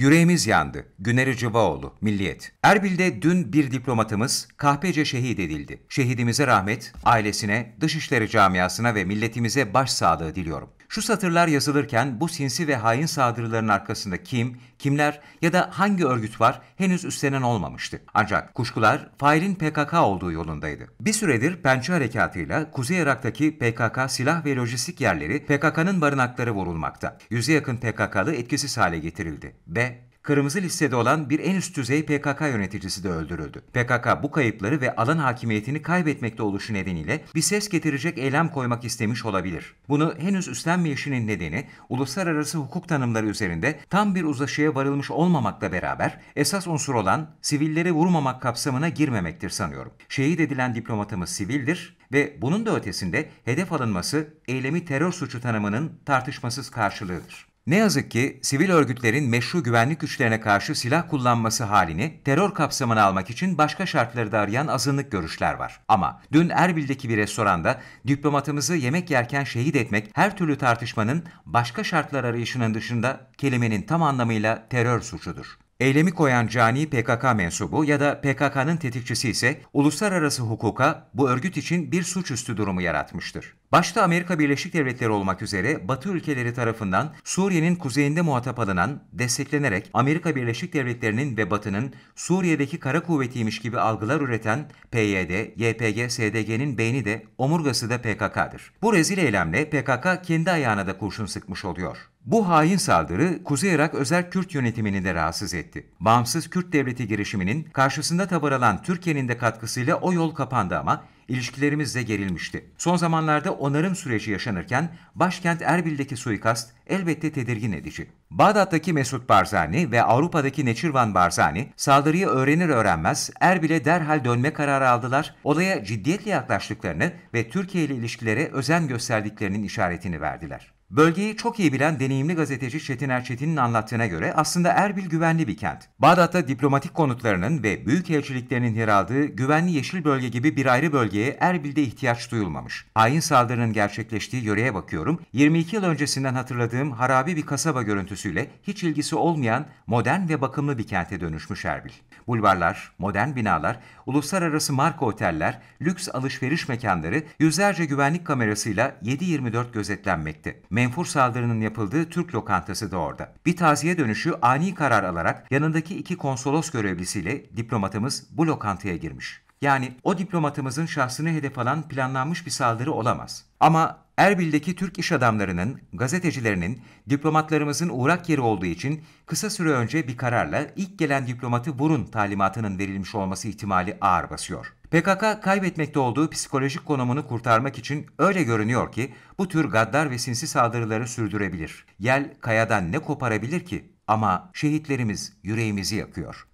Yüreğimiz yandı. Güneri Cıvaoğlu, Milliyet. Erbil'de dün bir diplomatımız kahpece şehit edildi. Şehidimize rahmet, ailesine, dışişleri camiasına ve milletimize baş sağlığı diliyorum. Şu satırlar yazılırken bu sinsi ve hain saldırıların arkasında kim, kimler ya da hangi örgüt var henüz üstlenen olmamıştı. Ancak kuşkular failin PKK olduğu yolundaydı. Bir süredir Pençe Harekatı'yla Kuzey Irak'taki PKK silah ve lojistik yerleri PKK'nın barınakları vurulmakta. Yüze yakın PKK'lı etkisiz hale getirildi ve kırmızı listede olan bir en üst düzey PKK yöneticisi de öldürüldü. PKK bu kayıpları ve alan hakimiyetini kaybetmekte oluşu nedeniyle bir ses getirecek eylem koymak istemiş olabilir. Bunu henüz üstlenmeyişinin nedeni uluslararası hukuk tanımları üzerinde tam bir uzlaşıya varılmış olmamakla beraber esas unsur olan sivilleri vurmamak kapsamına girmemektir sanıyorum. Şehit edilen diplomatımız sivildir ve bunun da ötesinde hedef alınması eylemi terör suçu tanımının tartışmasız karşılığıdır. Ne yazık ki sivil örgütlerin meşru güvenlik güçlerine karşı silah kullanması halini terör kapsamına almak için başka şartları da arayan azınlık görüşler var. Ama dün Erbil'deki bir restoranda diplomatımızı yemek yerken şehit etmek her türlü tartışmanın başka şartlar arayışının dışında kelimenin tam anlamıyla terör suçudur. Eylemi koyan cani PKK mensubu ya da PKK'nın tetikçisi ise uluslararası hukuka bu örgüt için bir suçüstü durumu yaratmıştır. Başta Amerika Birleşik Devletleri olmak üzere Batı ülkeleri tarafından Suriye'nin kuzeyinde muhatap alınan, desteklenerek Amerika Birleşik Devletleri'nin ve Batı'nın Suriye'deki kara kuvvetiymiş gibi algılar üreten PYD, YPG, SDG'nin beyni de omurgası da PKK'dır. Bu rezil eylemle PKK kendi ayağına da kurşun sıkmış oluyor. Bu hain saldırı Kuzey Irak Özel Kürt yönetimini de rahatsız etti. Bağımsız Kürt devleti girişiminin karşısında alan Türkiye'nin de katkısıyla o yol kapandı ama ilişkilerimiz de gerilmişti. Son zamanlarda onarım süreci yaşanırken başkent Erbil'deki suikast elbette tedirgin edici. Bağdat'taki Mesut Barzani ve Avrupa'daki Neçirvan Barzani saldırıyı öğrenir öğrenmez Erbil'e derhal dönme kararı aldılar, olaya ciddiyetle yaklaştıklarını ve Türkiye ile ilişkilere özen gösterdiklerinin işaretini verdiler. Bölgeyi çok iyi bilen deneyimli gazeteci Çetin Erçetin'in anlattığına göre aslında Erbil güvenli bir kent. Bağdat'ta diplomatik konutlarının ve büyük elçiliklerinin yer aldığı güvenli yeşil bölge gibi bir ayrı bölgeye Erbil'de ihtiyaç duyulmamış. Hain saldırının gerçekleştiği yöreye bakıyorum. 22 yıl öncesinden hatırladığım harabi bir kasaba görüntüsüyle hiç ilgisi olmayan modern ve bakımlı bir kente dönüşmüş Erbil. Bulvarlar, modern binalar, uluslararası marka oteller, lüks alışveriş mekanları yüzlerce güvenlik kamerasıyla 7-24 gözetlenmekte menfur saldırının yapıldığı Türk lokantası da orada. Bir taziye dönüşü ani karar alarak yanındaki iki konsolos görevlisiyle diplomatımız bu lokantaya girmiş. Yani o diplomatımızın şahsını hedef alan planlanmış bir saldırı olamaz. Ama Erbil'deki Türk iş adamlarının, gazetecilerinin, diplomatlarımızın uğrak yeri olduğu için kısa süre önce bir kararla ilk gelen diplomatı vurun talimatının verilmiş olması ihtimali ağır basıyor. PKK kaybetmekte olduğu psikolojik konumunu kurtarmak için öyle görünüyor ki bu tür gaddar ve sinsi saldırıları sürdürebilir. Yel kayadan ne koparabilir ki? Ama şehitlerimiz yüreğimizi yakıyor.